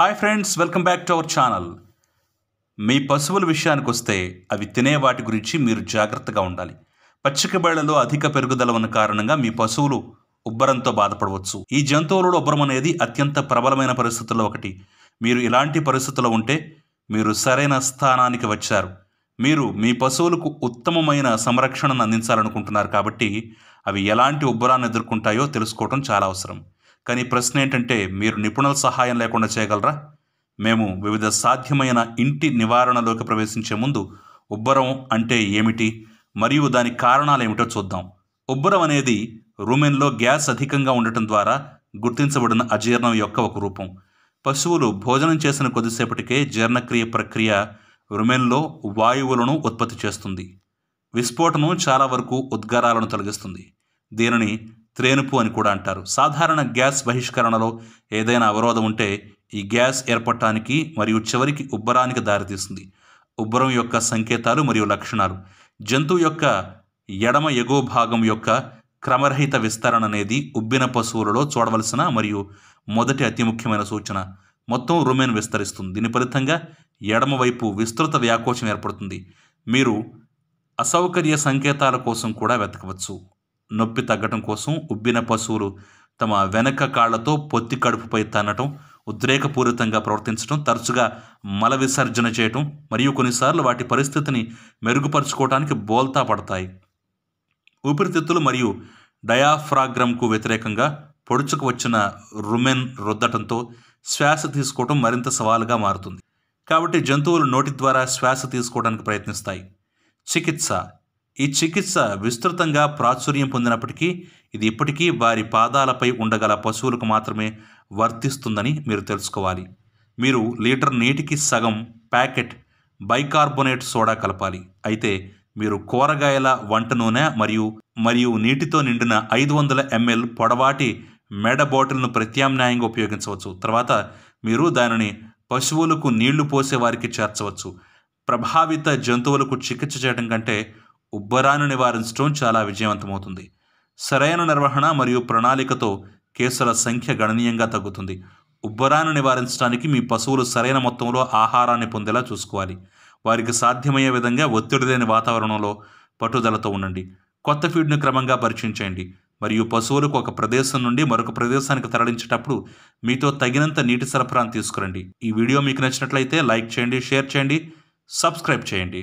hi friends welcome back to our channel మీ పశువుల విషయానికి వస్తే అవి తినే వాటి గురించి మీరు జాగ్రత్తగా ఉండాలి పచ్చిక బేళ్లలో అధిక పెరుగుదల ఉన్న కారణంగా మీ పశువులు ఉబ్బరంతో బాధపడవచ్చు ఈ జంతువులలో ఉబ్బరం అనేది అత్యంత ప్రబలమైన పరిస్థితుల్లో ఒకటి మీరు ఇలాంటి పరిస్థితుల్లో ఉంటే మీరు సరైన స్థానానికి వచ్చారు మీరు మీ పశువులకు ఉత్తమమైన సంరక్షణను అందించాలనుకుంటున్నారు కాబట్టి అవి ఎలాంటి ఉబ్బరాన్ని ఎదుర్కొంటాయో తెలుసుకోవడం చాలా అవసరం కానీ ప్రశ్న ఏంటంటే మీరు నిపుణుల సహాయం లేకుండా చేయగలరా మేము వివిధ సాధ్యమైన ఇంటి నివారణలోకి ప్రవేశించే ముందు ఉబ్బరం అంటే ఏమిటి మరియు దాని కారణాలు ఏమిటో చూద్దాం ఉబ్బరం అనేది రుమెన్లో గ్యాస్ అధికంగా ఉండటం ద్వారా గుర్తించబడిన అజీర్ణం యొక్క ఒక రూపం పశువులు భోజనం చేసిన కొద్దిసేపటికే జీర్ణక్రియ ప్రక్రియ రుమెన్లో వాయువులను ఉత్పత్తి చేస్తుంది విస్ఫోటనం చాలా వరకు ఉద్గారాలను తొలగిస్తుంది దీనిని త్రేనుపు అని కూడా అంటారు సాధారణ గ్యాస్ బహిష్కరణలో ఏదైనా అవరోధం ఉంటే ఈ గ్యాస్ ఏర్పడటానికి మరియు చివరికి ఉబ్బరానికి దారితీస్తుంది ఉబ్బరం యొక్క సంకేతాలు మరియు లక్షణాలు జంతువు యొక్క ఎడమ ఎగువ భాగం యొక్క క్రమరహిత విస్తరణ అనేది ఉబ్బిన పశువులలో చూడవలసిన మరియు మొదటి అతి ముఖ్యమైన సూచన మొత్తం రుమెన్ విస్తరిస్తుంది దీని ఫలితంగా ఎడమవైపు విస్తృత వ్యాకోచం ఏర్పడుతుంది మీరు అసౌకర్య సంకేతాల కోసం కూడా వెతకవచ్చు నొప్పి తగ్గటం కోసం ఉబ్బిన పశువులు తమ వెనక కాళ్లతో పొత్తి కడుపుపై తన్నటం ఉద్రేకపూరితంగా ప్రవర్తించడం తరచుగా మల విసర్జన చేయటం మరియు కొన్నిసార్లు వాటి పరిస్థితిని మెరుగుపరుచుకోవటానికి బోల్తా పడతాయి ఊపిరితిత్తులు మరియు డయాఫ్రాగ్రమ్కు వ్యతిరేకంగా పొడుచుకు వచ్చిన రుమెన్ రుద్దటంతో శ్వాస తీసుకోవటం మరింత సవాలుగా మారుతుంది కాబట్టి జంతువులు నోటి ద్వారా శ్వాస తీసుకోవడానికి ప్రయత్నిస్తాయి చికిత్స ఈ చికిత్స విస్తృతంగా ప్రాచుర్యం పొందినప్పటికీ ఇది ఇప్పటికీ వారి పాదాలపై ఉండగల పశువులకు మాత్రమే వర్తిస్తుందని మీరు తెలుసుకోవాలి మీరు లీటర్ నీటికి సగం ప్యాకెట్ బైకార్బోనేట్ సోడా కలపాలి అయితే మీరు కూరగాయల వంట నూనె మరియు మరియు నీటితో నిండిన ఐదు వందల ఎంఎల్ పొడవాటి మెడ బాటిల్ను ప్రత్యామ్నాయంగా ఉపయోగించవచ్చు తర్వాత మీరు దానిని పశువులకు నీళ్లు పోసేవారికి చేర్చవచ్చు ప్రభావిత జంతువులకు చికిత్స చేయడం కంటే ఉబ్బరాన్ని నివారించడం చాలా విజయవంతమవుతుంది సరైన నిర్వహణ మరియు ప్రణాళికతో కేసుల సంఖ్య గణనీయంగా తగ్గుతుంది ఉబ్బరాన్ని నివారించడానికి మీ పశువులు సరైన మొత్తంలో ఆహారాన్ని పొందేలా చూసుకోవాలి వారికి సాధ్యమయ్యే విధంగా ఒత్తిడి లేని వాతావరణంలో పట్టుదలతో ఉండండి కొత్త ఫీడ్ను క్రమంగా పరీక్షించండి చేయండి మరియు పశువులకు ఒక ప్రదేశం నుండి మరొక ప్రదేశానికి తరలించేటప్పుడు మీతో తగినంత నీటి సరఫరాను తీసుకురండి ఈ వీడియో మీకు నచ్చినట్లయితే లైక్ చేయండి షేర్ చేయండి సబ్స్క్రైబ్ చేయండి